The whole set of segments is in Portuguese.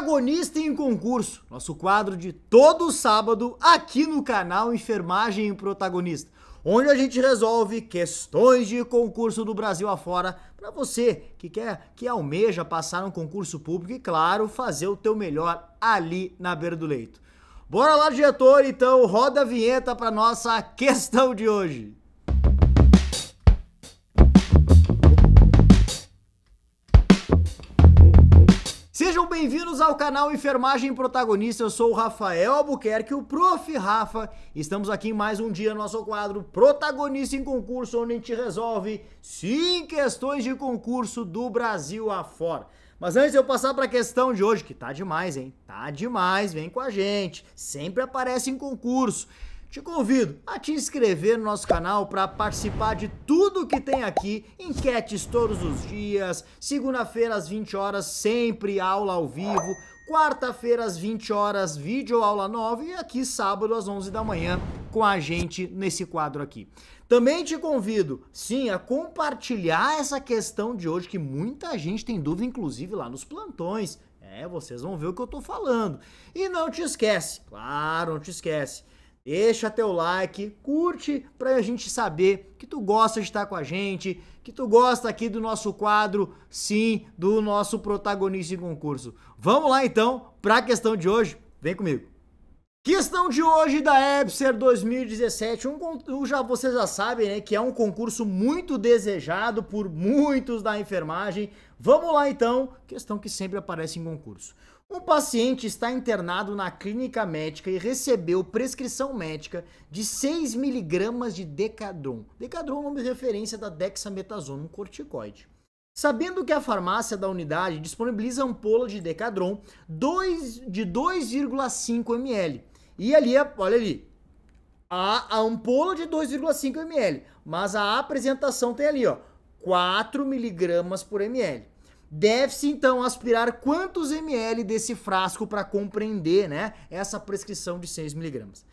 Protagonista em Concurso, nosso quadro de todo sábado aqui no canal Enfermagem Protagonista, onde a gente resolve questões de concurso do Brasil afora para você que quer, que almeja passar um concurso público e, claro, fazer o teu melhor ali na beira do leito. Bora lá, diretor, então roda a vinheta para nossa questão de hoje. Sejam bem-vindos ao canal Enfermagem Protagonista. Eu sou o Rafael Albuquerque, o Prof. Rafa. Estamos aqui em mais um dia no nosso quadro Protagonista em Concurso, onde a gente resolve sim questões de concurso do Brasil afora. Mas antes de eu passar para a questão de hoje, que tá demais, hein? Tá demais, vem com a gente. Sempre aparece em concurso te convido a te inscrever no nosso canal para participar de tudo que tem aqui, enquetes todos os dias, segunda-feira às 20 horas sempre aula ao vivo, quarta-feira às 20 horas vídeo aula nova e aqui sábado às 11 da manhã com a gente nesse quadro aqui. Também te convido, sim, a compartilhar essa questão de hoje que muita gente tem dúvida, inclusive lá nos plantões. É, vocês vão ver o que eu tô falando. E não te esquece, claro, não te esquece Deixa teu like, curte para a gente saber que tu gosta de estar com a gente, que tu gosta aqui do nosso quadro, sim, do nosso protagonista em concurso. Vamos lá então para a questão de hoje. Vem comigo. Questão de hoje da EBSER 2017, um, já, vocês já sabem né, que é um concurso muito desejado por muitos da enfermagem. Vamos lá então, questão que sempre aparece em concurso. Um paciente está internado na clínica médica e recebeu prescrição médica de 6 miligramas de Decadron. Decadron é o nome de referência da dexametasona, um corticoide. Sabendo que a farmácia da unidade disponibiliza ampola de Decadron de 2,5 ml. E ali, olha ali, a, a ampola de 2,5 ml, mas a apresentação tem ali, ó, 4 miligramas por ml. Deve-se então aspirar quantos ml desse frasco para compreender, né, essa prescrição de 6 miligramas.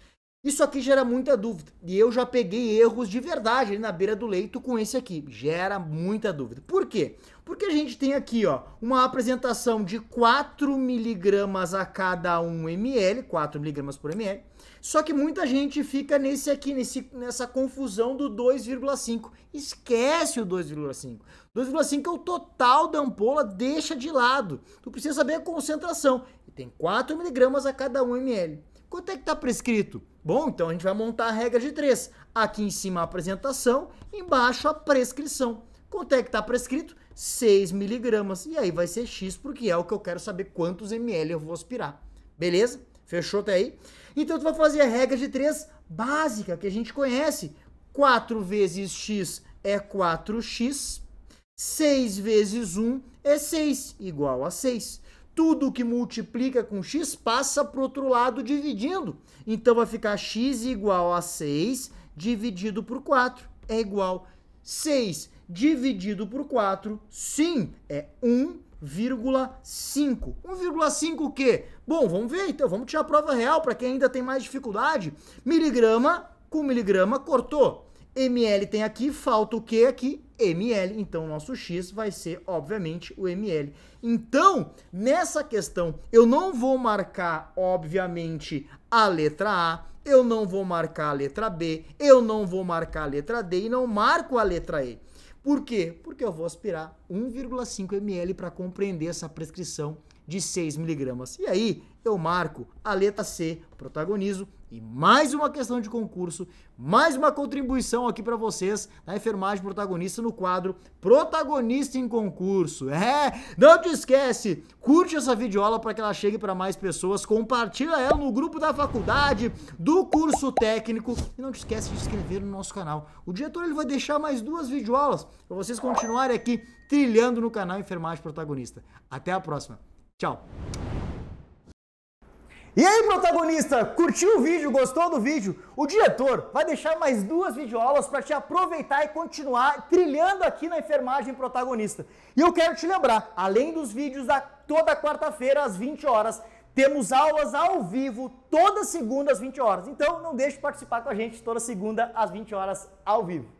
Isso aqui gera muita dúvida. E eu já peguei erros de verdade na beira do leito com esse aqui. Gera muita dúvida. Por quê? Porque a gente tem aqui, ó, uma apresentação de 4 miligramas a cada 1 ml, 4 miligramas por ml. Só que muita gente fica nesse aqui, nesse, nessa confusão do 2,5. Esquece o 2,5. 2,5 é o total da ampola, deixa de lado. Tu precisa saber a concentração. E tem 4 miligramas a cada 1 ml. Quanto é que está prescrito? Bom, então a gente vai montar a regra de três. Aqui em cima a apresentação, embaixo a prescrição. Quanto é que está prescrito? 6 miligramas. E aí vai ser X, porque é o que eu quero saber quantos ml eu vou aspirar. Beleza? Fechou até aí? Então tu vai fazer a regra de 3 básica, que a gente conhece. 4 vezes X é 4X. 6 vezes 1 é 6, igual a 6 tudo que multiplica com x passa para o outro lado dividindo. Então vai ficar x igual a 6 dividido por 4 é igual 6 dividido por 4, sim, é 1,5. 1,5 o quê? Bom, vamos ver então, vamos tirar a prova real para quem ainda tem mais dificuldade. Miligrama com miligrama cortou. ML tem aqui, falta o quê aqui? ml. Então, o nosso x vai ser, obviamente, o ml. Então, nessa questão, eu não vou marcar, obviamente, a letra A, eu não vou marcar a letra B, eu não vou marcar a letra D e não marco a letra E. Por quê? Porque eu vou aspirar 1,5 ml para compreender essa prescrição de 6 miligramas. E aí, eu marco a letra C, protagonizo, e mais uma questão de concurso, mais uma contribuição aqui para vocês da enfermagem protagonista no quadro Protagonista em Concurso. É, não te esquece, curte essa videoaula para que ela chegue para mais pessoas, compartilha ela no grupo da faculdade, do curso técnico e não te esquece de se inscrever no nosso canal. O diretor ele vai deixar mais duas videoaulas para vocês continuarem aqui trilhando no canal Enfermagem Protagonista. Até a próxima. Tchau. E aí, protagonista, curtiu o vídeo, gostou do vídeo? O diretor vai deixar mais duas videoaulas para te aproveitar e continuar trilhando aqui na enfermagem protagonista. E eu quero te lembrar, além dos vídeos da toda quarta-feira às 20 horas, temos aulas ao vivo toda segunda às 20 horas. Então, não deixe de participar com a gente toda segunda às 20 horas ao vivo.